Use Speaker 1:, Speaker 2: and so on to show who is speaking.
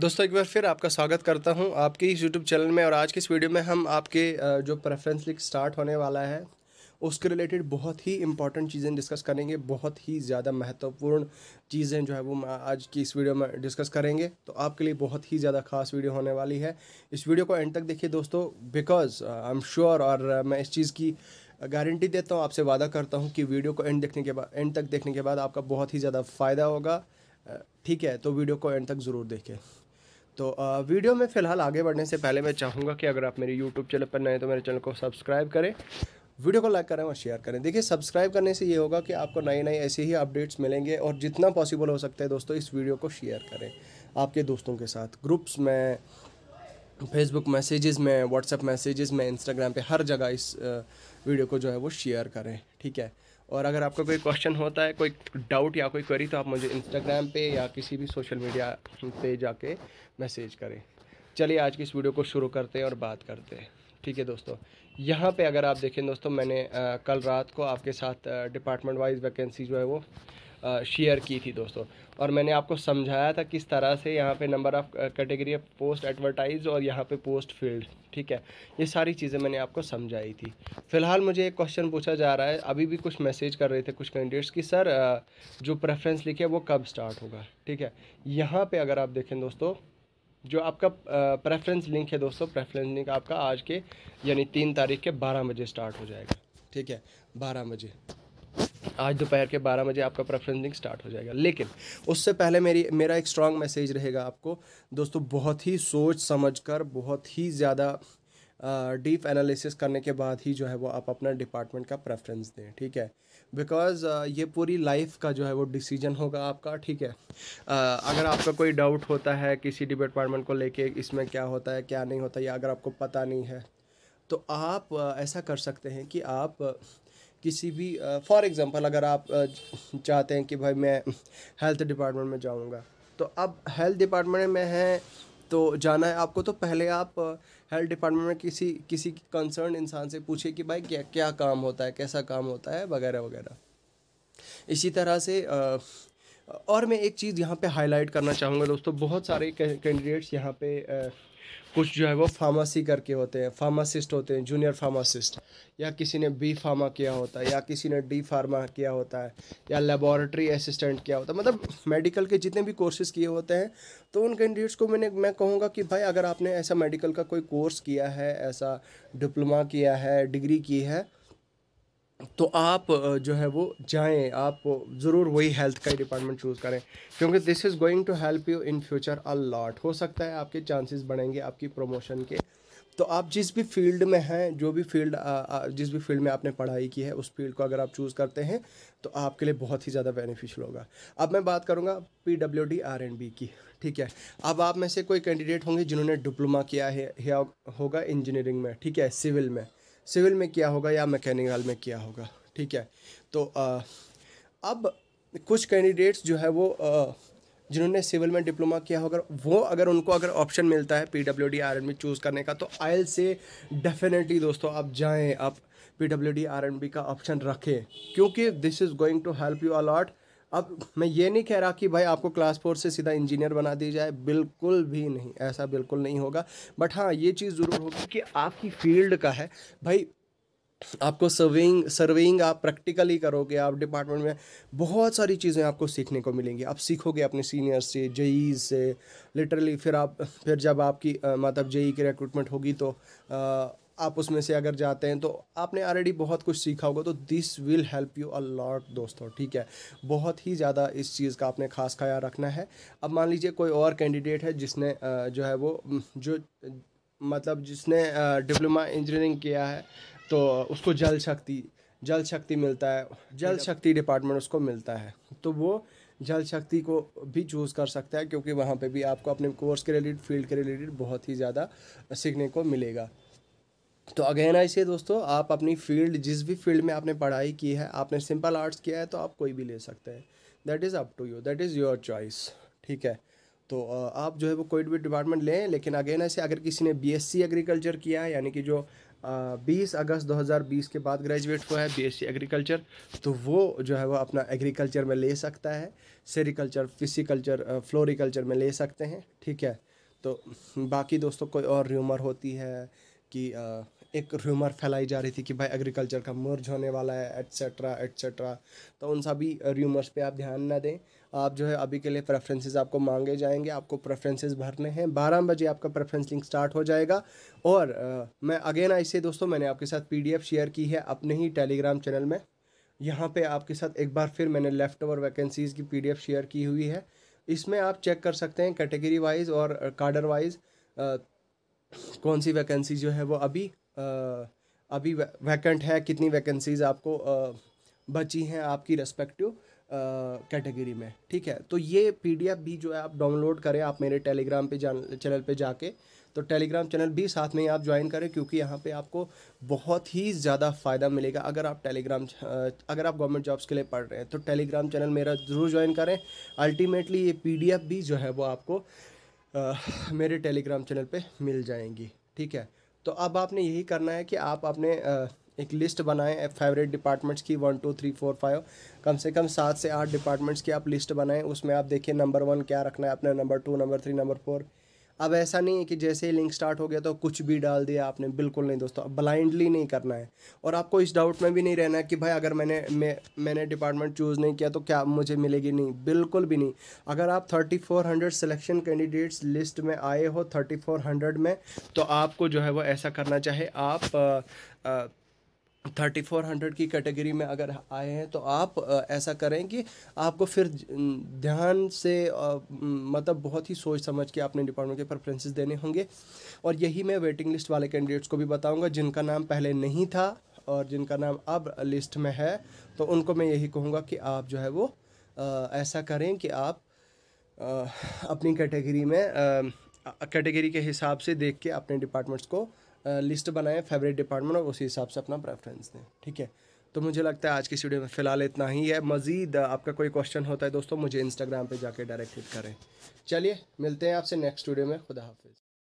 Speaker 1: दोस्तों एक बार फिर आपका स्वागत करता हूं आपके इस यूट्यूब चैनल में और आज के इस वीडियो में हम आपके जो प्रेफरेंस लिख स्टार्ट होने वाला है उसके रिलेटेड बहुत ही इंपॉर्टेंट चीज़ें डिस्कस करेंगे बहुत ही ज़्यादा महत्वपूर्ण चीज़ें जो है वो आज की इस वीडियो में डिस्कस करेंगे तो आपके लिए बहुत ही ज़्यादा खास वीडियो होने वाली है इस वीडियो को एंड तक देखिए दोस्तों बिकॉज आई एम श्योर और मैं इस चीज़ की गारंटी देता हूँ आपसे वादा करता हूँ कि वीडियो को एंड देखने के बाद एंड तक देखने के बाद आपका बहुत ही ज़्यादा फ़ायदा होगा ठीक है तो वीडियो को एंड तक ज़रूर देखें तो वीडियो में फ़िलहाल आगे बढ़ने से पहले मैं चाहूँगा कि अगर आप मेरे यूट्यूब चैनल पर नए तो मेरे चैनल को सब्सक्राइब करें वीडियो को लाइक करें और शेयर करें देखिए सब्सक्राइब करने से ये होगा कि आपको नए नए ऐसे ही अपडेट्स मिलेंगे और जितना पॉसिबल हो सकता है दोस्तों इस वीडियो को शेयर करें आपके दोस्तों के साथ ग्रुप्स में फेसबुक मैसेजेस में व्हाट्सएप मैसेजेस में इंस्टाग्राम पे हर जगह इस वीडियो को जो है वो शेयर करें ठीक है और अगर आपका कोई क्वेश्चन होता है कोई डाउट या कोई क्वेरी तो आप मुझे इंस्टाग्राम पे या किसी भी सोशल मीडिया पे जाके मैसेज करें चलिए आज की इस वीडियो को शुरू करते हैं और बात करते हैं ठीक है दोस्तों यहाँ पे अगर आप देखें दोस्तों मैंने आ, कल रात को आपके साथ डिपार्टमेंट वाइज वैकेंसी जो है वो शेयर की थी दोस्तों और मैंने आपको समझाया था किस तरह से यहाँ पे number of category of post advertise और यहाँ पे पोस्ट फील्ड ठीक है ये सारी चीज़ें मैंने आपको समझाई थी फ़िलहाल मुझे एक क्वेश्चन पूछा जा रहा है अभी भी कुछ मैसेज कर रहे थे कुछ कैंडिडेट्स कि सर जो प्रेफरेंस लिखे वो कब स्टार्ट होगा ठीक है यहाँ पर अगर आप देखें दोस्तों जो आपका प्रेफरेंस लिंक है दोस्तों प्रेफरेंस लिंक आपका आज के यानी तीन तारीख के बारह बजे स्टार्ट हो जाएगा ठीक है बारह बजे आज दोपहर के बारह बजे आपका प्रेफरेंसिंग स्टार्ट हो जाएगा लेकिन उससे पहले मेरी मेरा एक स्ट्रॉन्ग मैसेज रहेगा आपको दोस्तों बहुत ही सोच समझ कर बहुत ही ज़्यादा डीप uh, एनालिसिस करने के बाद ही जो है वो आप अपना डिपार्टमेंट का प्रेफरेंस दें ठीक है बिकॉज uh, ये पूरी लाइफ का जो है वो डिसीजन होगा आपका ठीक है uh, अगर आपका कोई डाउट होता है किसी डिपार्टमेंट को लेके इसमें क्या होता है क्या नहीं होता या अगर आपको पता नहीं है तो आप ऐसा कर सकते हैं कि आप किसी भी फॉर एग्ज़ाम्पल अगर आप चाहते हैं कि भाई मैं हेल्थ डिपार्टमेंट में जाऊँगा तो अब हेल्थ डिपार्टमेंट में हैं तो जाना है आपको तो पहले आप हेल्थ डिपार्टमेंट में किसी किसी कंसर्न इंसान से पूछे कि भाई क्या क्या काम होता है कैसा काम होता है वगैरह वगैरह इसी तरह से और मैं एक चीज़ यहाँ पे हाईलाइट करना चाहूँगा दोस्तों बहुत सारे कैंडिडेट्स यहाँ पे कुछ जो है वो फार्मासी करके होते हैं फार्मासिस्ट होते हैं जूनियर फार्मासिस्ट या किसी ने बी फार्मा किया होता है या किसी ने डी फार्मा किया होता है या लेबॉरेटरी असिस्टेंट किया होता है मतलब मेडिकल के जितने भी कोर्सेज़ किए होते हैं तो उन कैंडिडेट्स को मैंने मैं कहूँगा कि भाई अगर आपने ऐसा मेडिकल का कोई कोर्स किया है ऐसा डिप्लोमा किया है डिग्री की है तो आप जो है वो जाएं आप ज़रूर वही हेल्थ का ही डिपार्टमेंट चूज़ करें क्योंकि this is going to help you in future a lot हो सकता है आपके चांसेस बढ़ेंगे आपकी प्रमोशन के तो आप जिस भी फील्ड में हैं जो भी फील्ड जिस भी फील्ड में आपने पढ़ाई की है उस फील्ड को अगर आप चूज़ करते हैं तो आपके लिए बहुत ही ज़्यादा बेनिफिशियल होगा अब मैं बात करूँगा P W D R and B की ठीक है अब आप में से कोई कैंडिडेट होंगे जिन्होंने डिप्लोमा किया है होगा इंजीनियरिंग में ठीक है सिविल में सिविल में किया होगा या मैकेनिकल में किया होगा ठीक है तो आ, अब कुछ कैंडिडेट्स जो है वो जिन्होंने सिविल में डिप्लोमा किया होगा वो अगर उनको अगर ऑप्शन मिलता है P W D R and B choose करने का तो आई से डेफिनेटली दोस्तों आप जाएँ आप P W D R and B का ऑप्शन रखें क्योंकि this is going to help you a lot अब मैं ये नहीं कह रहा कि भाई आपको क्लास फोर से सीधा इंजीनियर बना दिया जाए बिल्कुल भी नहीं ऐसा बिल्कुल नहीं होगा बट हाँ ये चीज़ ज़रूर होगी कि आपकी फील्ड का है भाई आपको सर्विंग सर्विंग आप प्रैक्टिकली करोगे आप डिपार्टमेंट में बहुत सारी चीज़ें आपको सीखने को मिलेंगी आप सीखोगे अपने सीनियर से जेई e e से लिटरली फिर आप फिर जब आपकी मतलब जेई e की रिक्रूटमेंट होगी तो आ, आप उसमें से अगर जाते हैं तो आपने ऑलरेडी बहुत कुछ सीखा होगा तो this will help you a lot दोस्तों ठीक है बहुत ही ज़्यादा इस चीज़ का आपने खास ख्याल रखना है अब मान लीजिए कोई और कैंडिडेट है जिसने जो है वो जो मतलब जिसने डिप्लोमा इंजीनियरिंग किया है तो उसको जल शक्ति जल शक्ति मिलता है जल शक्ति डिपार्टमेंट उसको मिलता है तो वो जल शक्ति को भी चूज़ कर सकता है क्योंकि वहाँ पे भी आपको अपने कोर्स के रिलेटेड फील्ड के रिलेटेड बहुत ही ज़्यादा सीखने को मिलेगा तो अगेन ऐसे दोस्तों आप अपनी फील्ड जिस भी फील्ड में आपने पढ़ाई की है आपने सिंपल आर्ट्स किया है तो आप कोई भी ले सकते हैं that is up to you that is your choice ठीक है तो आप जो है वो कोई भी डिपार्टमेंट लें लेकिन अगेन ऐसे अगर किसी ने बीएससी एग्रीकल्चर किया है यानी कि जो बीस अगस्त 2020 के बाद ग्रेजुएट हुआ है बीएससी एग्रीकल्चर तो वो जो है वो अपना एग्रीकल्चर में ले सकता है सेरिकल्चर फिसिकल्चर फ्लोरिकल्चर में ले सकते हैं ठीक है तो बाकी दोस्तों कोई और र्यूमर होती है कि आ, एक र्यूमर फैलाई जा रही थी कि भाई एग्रीकल्चर का मर्ज होने वाला है एट्सेट्रा एट्सेट्रा तो उन सभी र्यूमर्स पे आप ध्यान ना दें आप जो है अभी के लिए प्रेफरेंसेस आपको मांगे जाएंगे आपको प्रेफरेंसेस भरने हैं बारह बजे आपका प्रेफरेंस लिंक स्टार्ट हो जाएगा और आ, मैं अगेन ऐसे दोस्तों मैंने आपके साथ पी शेयर की है अपने ही टेलीग्राम चैनल में यहाँ पर आपके साथ एक बार फिर मैंने लेफ्ट ओवर वैकेंसीज़ की पी शेयर की हुई है इसमें आप चेक कर सकते हैं कैटेगरी वाइज और कार्डर वाइज कौन सी वैकेंसी जो है वो अभी अभी वैकेंट है कितनी वैकेंसीज आपको बची हैं आपकी रेस्पेक्टिव कैटेगरी में ठीक है तो ये पीडीएफ भी जो है आप डाउनलोड करें आप मेरे टेलीग्राम पे जान चैनल पे जाके तो टेलीग्राम चैनल भी साथ में आप ज्वाइन करें क्योंकि यहाँ पे आपको बहुत ही ज़्यादा फ़ायदा मिलेगा अगर आप टेलीग्राम अगर आप गवर्नमेंट जॉब्स के लिए पढ़ रहे हैं तो टेलीग्राम चैनल मेरा ज़रूर ज्वाइन करें अल्टीमेटली ये पी भी जो है वो आपको आ, मेरे टेलीग्राम चैनल पर मिल जाएंगी ठीक है तो अब आपने यही करना है कि आप अपने एक लिस्ट बनाएं फेवरेट डिपार्टमेंट्स की one two three four five कम से कम सात से आठ डिपार्टमेंट्स की आप लिस्ट बनाएं उसमें आप देखिए नंबर वन क्या रखना है अपने number two number three number four अब ऐसा नहीं है कि जैसे ही लिंक स्टार्ट हो गया तो कुछ भी डाल दिया आपने बिल्कुल नहीं दोस्तों अब ब्लाइंडली नहीं करना है और आपको इस डाउट में भी नहीं रहना है कि भाई अगर मैंने मैं मैंने डिपार्टमेंट चूज़ नहीं किया तो क्या मुझे मिलेगी नहीं बिल्कुल भी नहीं अगर आप thirty four hundred selection candidates list में आए हो थर्टी फोर हंड्रेड में तो आपको जो है वो ऐसा करना चाहे आप आ, आ, थर्टी फोर हंड्रेड की कैटेगरी में अगर आए हैं तो आप ऐसा करें कि आपको फिर ध्यान से मतलब बहुत ही सोच समझ के अपने डिपार्टमेंट के प्रेफरेंसेस देने होंगे और यही मैं वेटिंग लिस्ट वाले कैंडिडेट्स को भी बताऊंगा जिनका नाम पहले नहीं था और जिनका नाम अब लिस्ट में है तो उनको मैं यही कहूँगा कि आप जो है वो ऐसा करें कि आप अपनी कैटेगरी में कैटेगरी के हिसाब से देख के अपने डिपार्टमेंट्स को लिस्ट बनाएं फेवरेट डिपार्टमेंट और उसी हिसाब से अपना प्रेफरेंस दें ठीक है तो मुझे लगता है आज की वीडियो में फ़िलहाल इतना ही है मज़ीद आपका कोई क्वेश्चन होता है दोस्तों मुझे इंस्टाग्राम पे जाके डायरेक्ट हिट करें चलिए मिलते हैं आपसे नेक्स्ट वीडियो में खुदा हाफिज़